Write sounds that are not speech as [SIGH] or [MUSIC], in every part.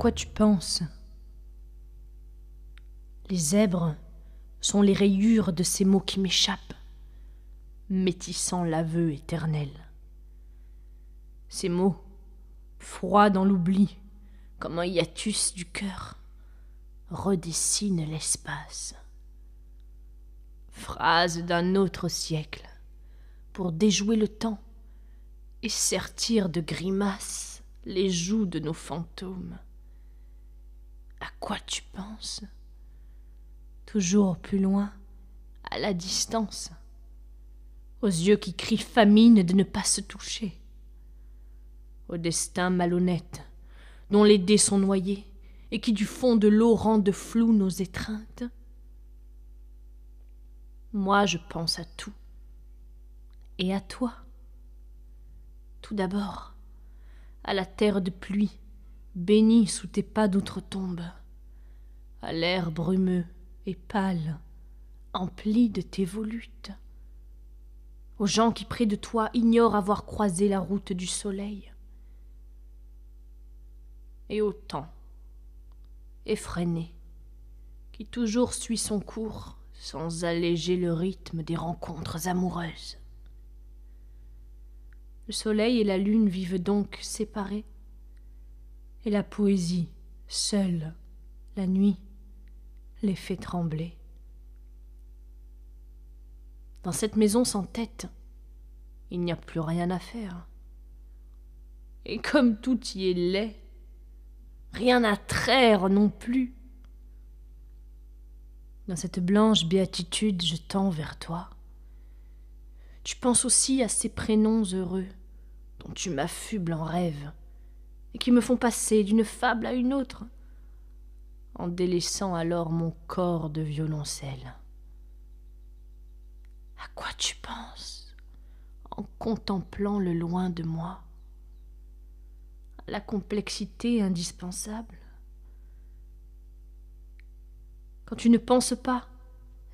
quoi tu penses Les zèbres sont les rayures de ces mots qui m'échappent, métissant l'aveu éternel. Ces mots, froids dans l'oubli, comme un hiatus du cœur, redessinent l'espace. Phrase d'un autre siècle, pour déjouer le temps et sertir de grimaces les joues de nos fantômes. À quoi tu penses Toujours plus loin, à la distance, aux yeux qui crient famine de ne pas se toucher, au destin malhonnêtes dont les dés sont noyés et qui du fond de l'eau rendent flou nos étreintes. Moi, je pense à tout et à toi. Tout d'abord, à la terre de pluie béni sous tes pas d'outre-tombe, à l'air brumeux et pâle, empli de tes volutes, aux gens qui près de toi ignorent avoir croisé la route du soleil, et au temps, effréné, qui toujours suit son cours sans alléger le rythme des rencontres amoureuses. Le soleil et la lune vivent donc séparés et la poésie, seule, la nuit, les fait trembler. Dans cette maison sans tête, il n'y a plus rien à faire. Et comme tout y est laid, rien à traire non plus. Dans cette blanche béatitude, je tends vers toi. Tu penses aussi à ces prénoms heureux dont tu m'affubles en rêve et qui me font passer d'une fable à une autre, en délaissant alors mon corps de violoncelle. À quoi tu penses en contemplant le loin de moi la complexité indispensable Quand tu ne penses pas,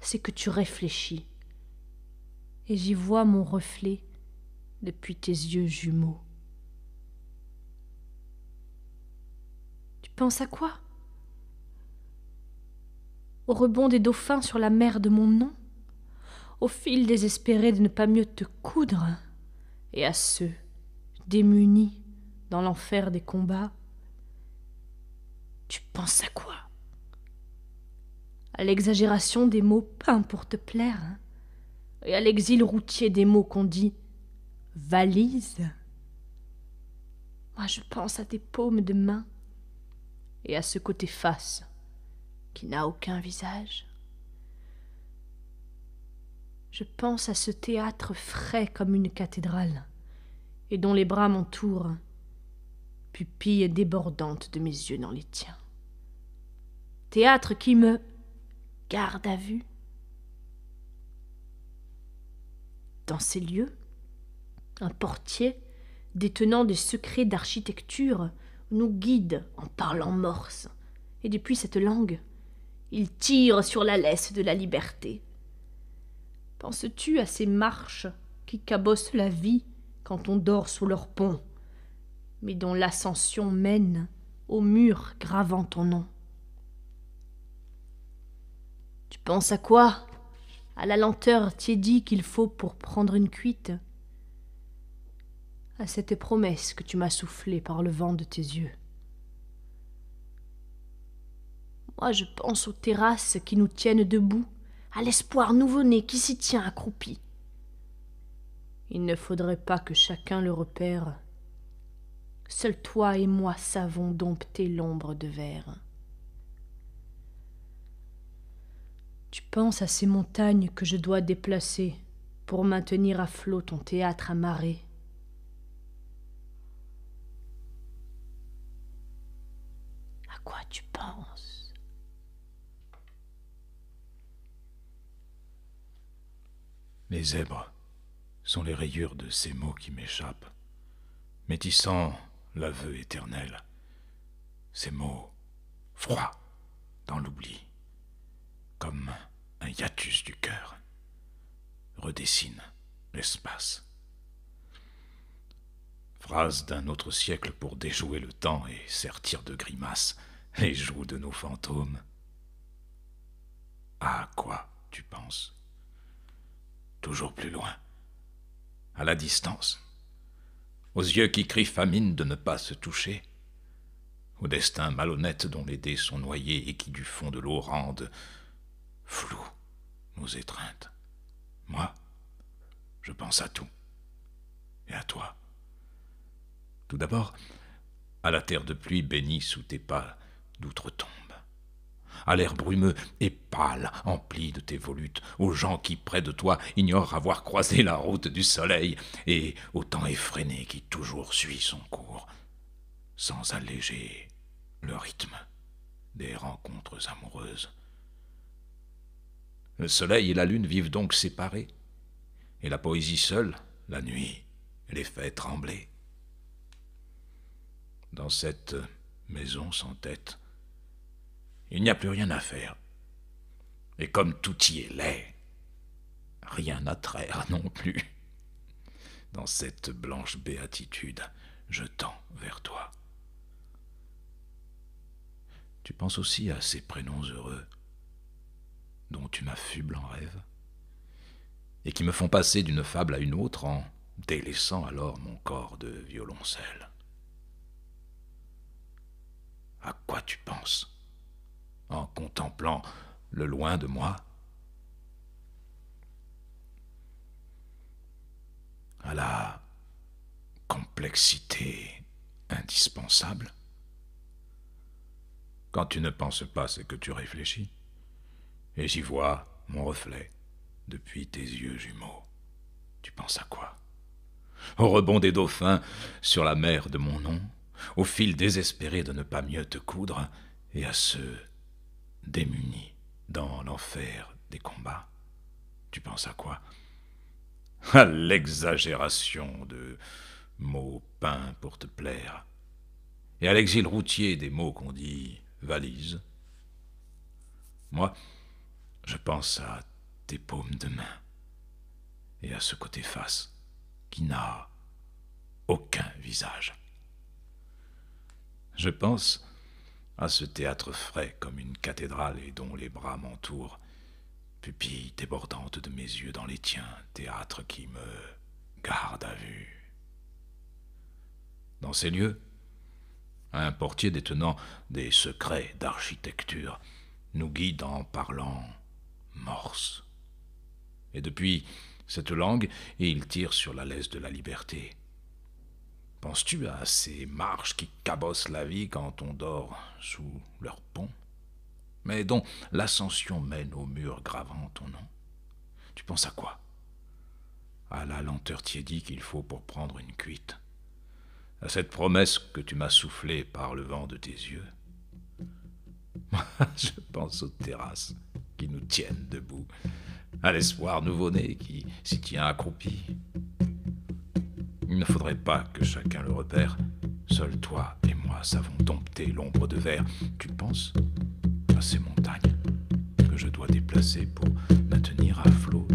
c'est que tu réfléchis, et j'y vois mon reflet depuis tes yeux jumeaux. penses à quoi Au rebond des dauphins sur la mer de mon nom Au fil désespéré de ne pas mieux te coudre Et à ceux, démunis dans l'enfer des combats Tu penses à quoi À l'exagération des mots peints pour te plaire hein, et à l'exil routier des mots qu'on dit valise. Moi, je pense à tes paumes de mains et à ce côté face qui n'a aucun visage. Je pense à ce théâtre frais comme une cathédrale, et dont les bras m'entourent, pupilles débordante de mes yeux dans les tiens. Théâtre qui me garde à vue. Dans ces lieux, un portier détenant des secrets d'architecture nous guide en parlant morse, et depuis cette langue, il tire sur la laisse de la liberté. Penses-tu à ces marches qui cabossent la vie quand on dort sous leur pont, mais dont l'ascension mène au mur gravant ton nom Tu penses à quoi À la lenteur tiédie qu'il faut pour prendre une cuite à cette promesse que tu m'as soufflée par le vent de tes yeux. Moi, je pense aux terrasses qui nous tiennent debout, à l'espoir nouveau-né qui s'y tient accroupi. Il ne faudrait pas que chacun le repère. Seul toi et moi savons dompter l'ombre de verre. Tu penses à ces montagnes que je dois déplacer pour maintenir à flot ton théâtre amarré Les zèbres sont les rayures de ces mots qui m'échappent, métissant l'aveu éternel. Ces mots froids dans l'oubli, comme un hiatus du cœur, redessine l'espace. Phrase d'un autre siècle pour déjouer le temps et sertir de grimaces les joues de nos fantômes. À quoi tu penses toujours plus loin, à la distance, aux yeux qui crient famine de ne pas se toucher, au destin malhonnêtes dont les dés sont noyés et qui du fond de l'eau rendent flou nos étreintes. Moi, je pense à tout, et à toi. Tout d'abord, à la terre de pluie bénie sous tes pas d'outre-tombe à l'air brumeux et pâle, empli de tes volutes, aux gens qui près de toi ignorent avoir croisé la route du soleil, et au temps effréné qui toujours suit son cours, sans alléger le rythme des rencontres amoureuses. Le soleil et la lune vivent donc séparés, et la poésie seule, la nuit, les fait trembler. Dans cette maison sans tête, il n'y a plus rien à faire. Et comme tout y est laid, rien à [LAUGHS] non plus. Dans cette blanche béatitude, je tends vers toi. Tu penses aussi à ces prénoms heureux dont tu m'affubles en rêve, et qui me font passer d'une fable à une autre en délaissant alors mon corps de violoncelle. À quoi tu penses en contemplant le loin de moi À la complexité indispensable Quand tu ne penses pas, c'est que tu réfléchis, et j'y vois mon reflet depuis tes yeux jumeaux. Tu penses à quoi Au rebond des dauphins sur la mer de mon nom, au fil désespéré de ne pas mieux te coudre, et à ceux démunis dans l'enfer des combats. Tu penses à quoi À l'exagération de mots peints pour te plaire, et à l'exil routier des mots qu'on dit valise. Moi, je pense à tes paumes de main et à ce côté face qui n'a aucun visage. Je pense à ce théâtre frais comme une cathédrale et dont les bras m'entourent, pupille débordante de mes yeux dans les tiens, théâtre qui me garde à vue. Dans ces lieux, un portier détenant des secrets d'architecture nous guide en parlant morse. Et depuis cette langue, il tire sur la laisse de la liberté. Penses-tu à ces marches qui cabossent la vie quand on dort sous leur pont Mais dont l'ascension mène au mur gravant ton nom Tu penses à quoi À la lenteur tiédie qu'il faut pour prendre une cuite à cette promesse que tu m'as soufflée par le vent de tes yeux. [LAUGHS] je pense aux terrasses qui nous tiennent debout, à l'espoir nouveau-né qui s'y tient accroupi, il ne faudrait pas que chacun le repère. Seul toi et moi savons dompter l'ombre de verre. Tu penses à ah, ces montagnes que je dois déplacer pour maintenir à flot